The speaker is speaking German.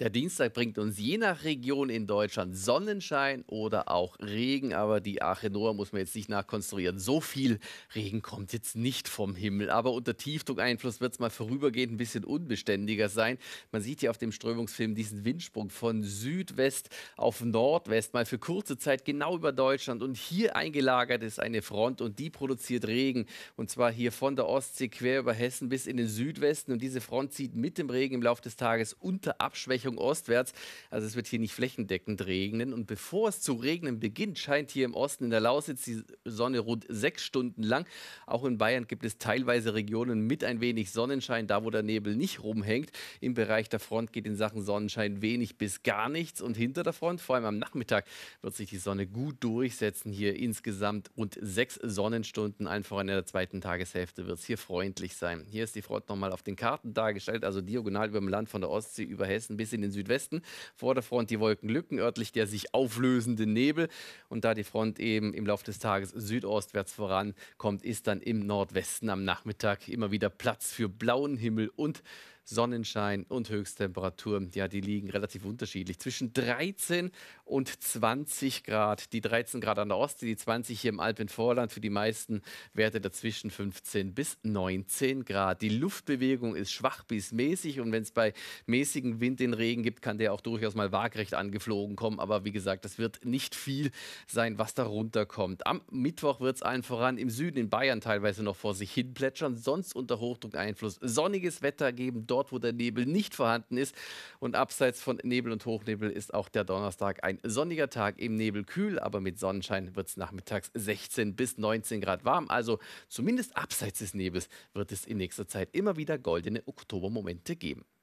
Der Dienstag bringt uns je nach Region in Deutschland Sonnenschein oder auch Regen, aber die Arche Noah muss man jetzt nicht nachkonstruieren. So viel Regen kommt jetzt nicht vom Himmel, aber unter Tiefdruckeinfluss wird es mal vorübergehend ein bisschen unbeständiger sein. Man sieht hier auf dem Strömungsfilm diesen Windsprung von Südwest auf Nordwest, mal für kurze Zeit genau über Deutschland und hier eingelagert ist eine Front und die produziert Regen und zwar hier von der Ostsee quer über Hessen bis in den Südwesten und diese Front zieht mit dem Regen im Laufe des Tages unter Abschwächung Richtung ostwärts. Also es wird hier nicht flächendeckend regnen. Und bevor es zu regnen beginnt, scheint hier im Osten in der Lausitz die Sonne rund sechs Stunden lang. Auch in Bayern gibt es teilweise Regionen mit ein wenig Sonnenschein, da wo der Nebel nicht rumhängt. Im Bereich der Front geht in Sachen Sonnenschein wenig bis gar nichts. Und hinter der Front, vor allem am Nachmittag, wird sich die Sonne gut durchsetzen. Hier insgesamt rund sechs Sonnenstunden. Allen voran in der zweiten Tageshälfte wird es hier freundlich sein. Hier ist die Front nochmal auf den Karten dargestellt, also diagonal über dem Land von der Ostsee über Hessen bis in in den Südwesten. Vor der Front die Wolkenlücken, örtlich der sich auflösende Nebel. Und da die Front eben im Laufe des Tages südostwärts vorankommt, ist dann im Nordwesten am Nachmittag immer wieder Platz für blauen Himmel und Sonnenschein und Höchsttemperatur, ja, die liegen relativ unterschiedlich. Zwischen 13 und 20 Grad. Die 13 Grad an der Ostsee, die 20 hier im Alpenvorland. Für die meisten Werte dazwischen 15 bis 19 Grad. Die Luftbewegung ist schwach bis mäßig und wenn es bei mäßigem Wind den Regen gibt, kann der auch durchaus mal waagrecht angeflogen kommen. Aber wie gesagt, das wird nicht viel sein, was da runterkommt. Am Mittwoch wird es allen voran im Süden in Bayern teilweise noch vor sich hin plätschern, sonst unter Hochdruckeinfluss sonniges Wetter geben. Dort dort, wo der Nebel nicht vorhanden ist. Und abseits von Nebel und Hochnebel ist auch der Donnerstag ein sonniger Tag, im Nebel kühl, aber mit Sonnenschein wird es nachmittags 16 bis 19 Grad warm. Also zumindest abseits des Nebels wird es in nächster Zeit immer wieder goldene Oktobermomente geben.